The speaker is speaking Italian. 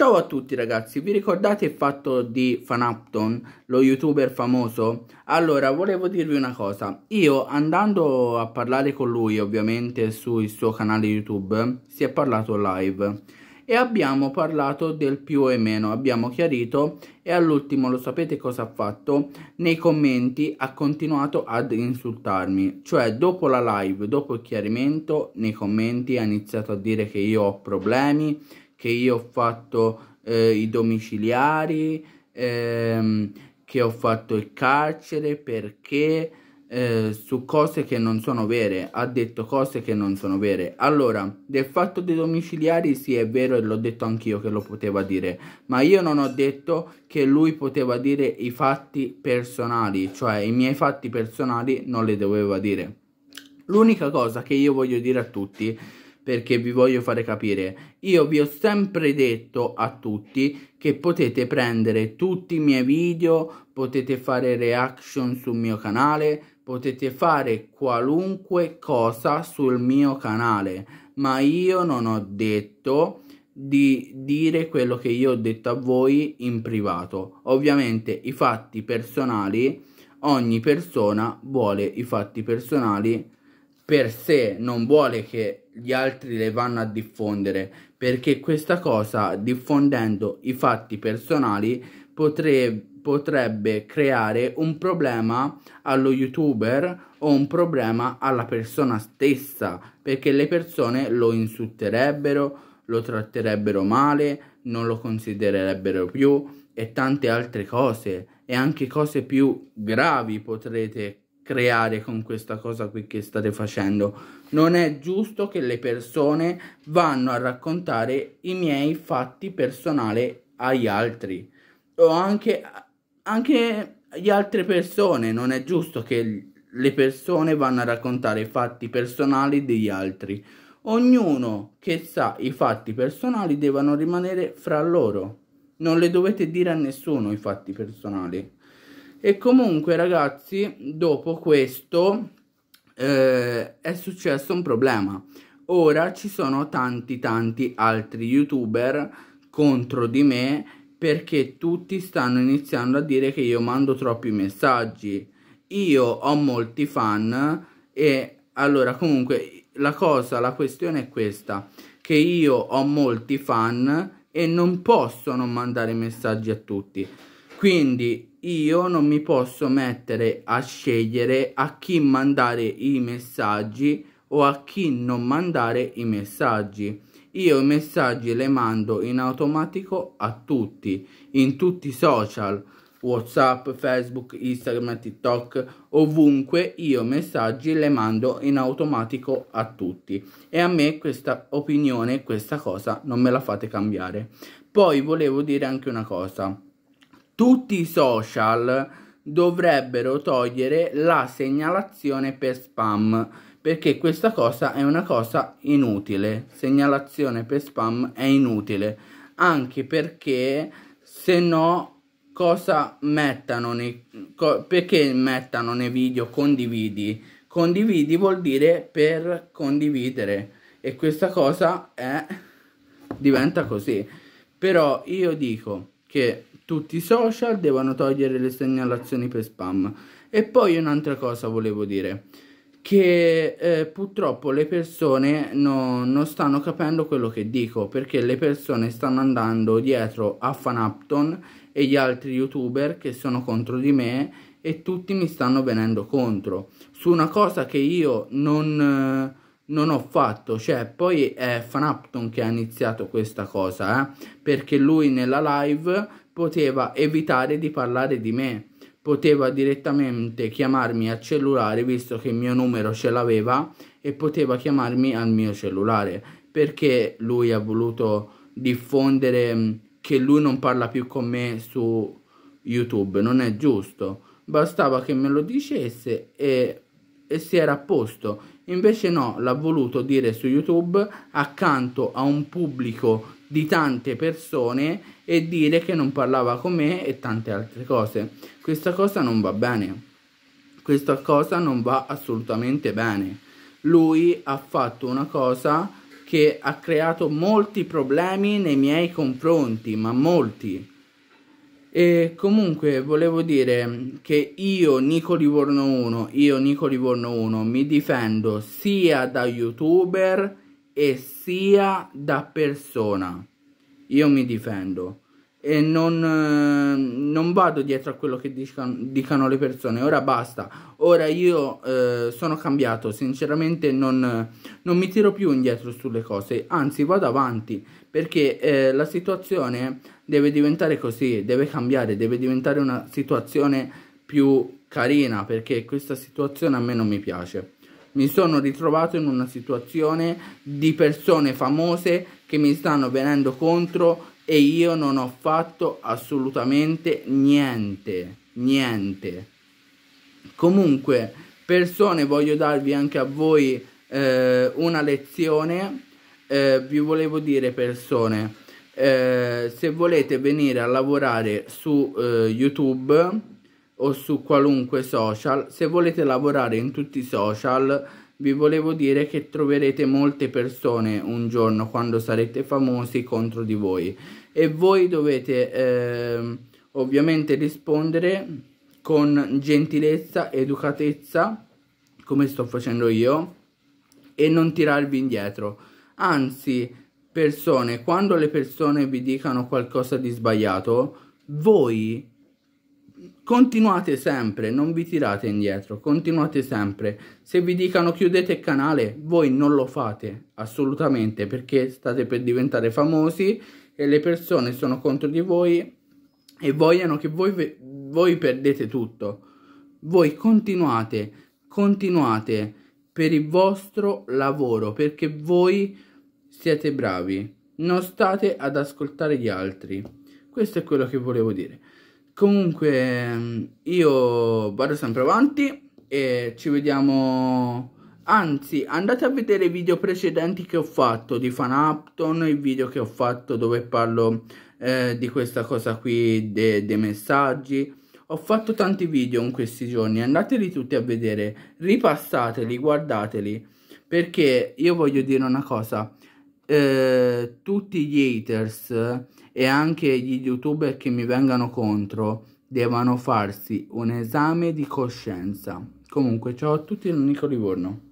Ciao a tutti ragazzi, vi ricordate il fatto di Fanapton, lo youtuber famoso? Allora, volevo dirvi una cosa, io andando a parlare con lui ovviamente sul suo canale YouTube, si è parlato live e abbiamo parlato del più e meno, abbiamo chiarito e all'ultimo lo sapete cosa ha fatto? Nei commenti ha continuato ad insultarmi, cioè dopo la live, dopo il chiarimento, nei commenti ha iniziato a dire che io ho problemi, che io ho fatto eh, i domiciliari, ehm, che ho fatto il carcere perché eh, su cose che non sono vere, ha detto cose che non sono vere. Allora, del fatto dei domiciliari sì è vero e l'ho detto anch'io che lo poteva dire, ma io non ho detto che lui poteva dire i fatti personali, cioè i miei fatti personali non li doveva dire. L'unica cosa che io voglio dire a tutti perché vi voglio fare capire. Io vi ho sempre detto a tutti che potete prendere tutti i miei video, potete fare reaction sul mio canale, potete fare qualunque cosa sul mio canale, ma io non ho detto di dire quello che io ho detto a voi in privato. Ovviamente i fatti personali, ogni persona vuole i fatti personali per sé, non vuole che gli altri le vanno a diffondere perché questa cosa diffondendo i fatti personali potrebbe, potrebbe creare un problema allo youtuber o un problema alla persona stessa perché le persone lo insulterebbero lo tratterebbero male non lo considererebbero più e tante altre cose e anche cose più gravi potrete creare con questa cosa qui che state facendo. Non è giusto che le persone vanno a raccontare i miei fatti personali agli altri o anche, anche agli altre persone. Non è giusto che le persone vanno a raccontare i fatti personali degli altri. Ognuno che sa i fatti personali devono rimanere fra loro. Non le dovete dire a nessuno i fatti personali e comunque ragazzi dopo questo eh, è successo un problema ora ci sono tanti tanti altri youtuber contro di me perché tutti stanno iniziando a dire che io mando troppi messaggi io ho molti fan e allora comunque la cosa la questione è questa che io ho molti fan e non posso non mandare messaggi a tutti quindi io non mi posso mettere a scegliere a chi mandare i messaggi o a chi non mandare i messaggi. Io i messaggi le mando in automatico a tutti, in tutti i social, Whatsapp, Facebook, Instagram, TikTok, ovunque io messaggi le mando in automatico a tutti e a me questa opinione, questa cosa non me la fate cambiare. Poi volevo dire anche una cosa tutti i social dovrebbero togliere la segnalazione per spam perché questa cosa è una cosa inutile segnalazione per spam è inutile anche perché se no cosa mettano nei, co perché mettano nei video condividi condividi vuol dire per condividere e questa cosa è diventa così però io dico che tutti i social devono togliere le segnalazioni per spam. E poi un'altra cosa volevo dire, che eh, purtroppo le persone no, non stanno capendo quello che dico, perché le persone stanno andando dietro a Fanapton e gli altri youtuber che sono contro di me e tutti mi stanno venendo contro su una cosa che io non... Eh, non ho fatto, cioè poi è Fanapton che ha iniziato questa cosa, eh? perché lui nella live poteva evitare di parlare di me, poteva direttamente chiamarmi al cellulare visto che il mio numero ce l'aveva e poteva chiamarmi al mio cellulare perché lui ha voluto diffondere mm, che lui non parla più con me su YouTube, non è giusto. Bastava che me lo dicesse e, e si era a posto. Invece no, l'ha voluto dire su YouTube accanto a un pubblico di tante persone e dire che non parlava con me e tante altre cose. Questa cosa non va bene. Questa cosa non va assolutamente bene. Lui ha fatto una cosa che ha creato molti problemi nei miei confronti, ma molti. E comunque volevo dire che io, Nico Livorno 1, io Nico Livorno 1 mi difendo sia da youtuber e sia da persona. Io mi difendo e non, eh, non vado dietro a quello che dicano, dicano, le persone. Ora basta. Ora io eh, sono cambiato. Sinceramente, non, non, mi tiro più indietro sulle cose. Anzi, vado avanti perché eh, la situazione deve diventare così, deve cambiare, deve diventare una situazione più carina perché questa situazione a me non mi piace mi sono ritrovato in una situazione di persone famose che mi stanno venendo contro e io non ho fatto assolutamente niente, niente. Comunque, persone, voglio darvi anche a voi eh, una lezione, eh, vi volevo dire persone, eh, se volete venire a lavorare su eh, YouTube, o su qualunque social. Se volete lavorare in tutti i social, vi volevo dire che troverete molte persone un giorno quando sarete famosi contro di voi e voi dovete eh, ovviamente rispondere con gentilezza, educatezza, come sto facendo io, e non tirarvi indietro. Anzi, persone, quando le persone vi dicano qualcosa di sbagliato, voi Continuate sempre, non vi tirate indietro, continuate sempre. Se vi dicono chiudete il canale, voi non lo fate assolutamente perché state per diventare famosi e le persone sono contro di voi e vogliono che voi, voi perdete tutto. Voi continuate, continuate per il vostro lavoro perché voi siete bravi, non state ad ascoltare gli altri. Questo è quello che volevo dire. Comunque io vado sempre avanti e ci vediamo... Anzi, andate a vedere i video precedenti che ho fatto di Fanapton, i video che ho fatto dove parlo eh, di questa cosa qui, dei de messaggi. Ho fatto tanti video in questi giorni, andateli tutti a vedere, ripassateli, guardateli, perché io voglio dire una cosa. Eh, tutti gli haters e anche gli youtuber che mi vengano contro devono farsi un esame di coscienza. Comunque, ciao a tutti, Nico Livorno.